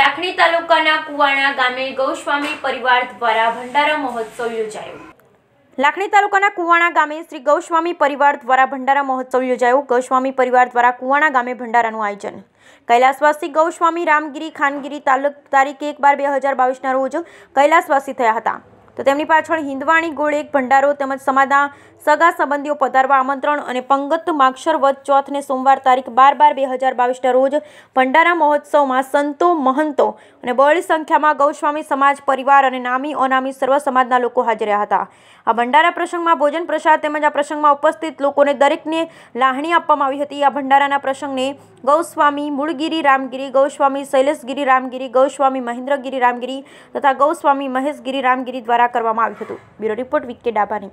લાખણી તાલુકાના કુવાણા ગામે ગૌસ્વામી પરિવાર દ્વારા ભંડારા મહોત્સવ યોજાયો લાખણી તાલુકાના કુવાણા ગામે શ્રી ગૌસ્વામી પરિવાર દ્વારા ભંડારા મહોત્સવ યોજાયો ગૌસ્વામી પરિવાર દ્વારા કુવાણા ગામે ભંડારાનું આયોજન કૈલાસવાસી ગૌસ્વામી રામગીરી ખાનગીરી તાલુક તારીખ એક બાર બે હજાર બાવીસના રોજ કૈલાસવાસી થયા હતા તો તેમની પાછળ હિંદવાણી ગોળે ભંડારો તેમજ સમાજના સગા સંબંધીઓ પધારવા આમંત્રણ અને પંગત માક્ષર વધ ચોથને સોમવાર તારીખ બાર બાર બે હજાર બાવીસના રોજ ભંડારા મહોત્સવમાં સંતો મહંતો અને બહોળી સંખ્યામાં ગૌસ્વામી સમાજ પરિવાર અને નામી અનામી સર્વ સમાજના લોકો હાજર હતા આ ભંડારા પ્રસંગમાં ભોજન પ્રસાદ તેમજ આ પ્રસંગમાં ઉપસ્થિત લોકોને દરેકને લાહણી આપવામાં આવી હતી આ ભંડારાના પ્રસંગને ગૌસ્વામી મૂળગીરી રામગીરી ગૌસ્વામી શૈલેષગીરી રામગીરી ગૌસ્વામી મહેન્દ્રગીરી રામગીરી તથા ગૌસ્વામી મહેશગીરી રામગીરી દ્વારા કરવામાં આવ્યું હતું બ્યુરો રિપોર્ટ વિકે ડાબાની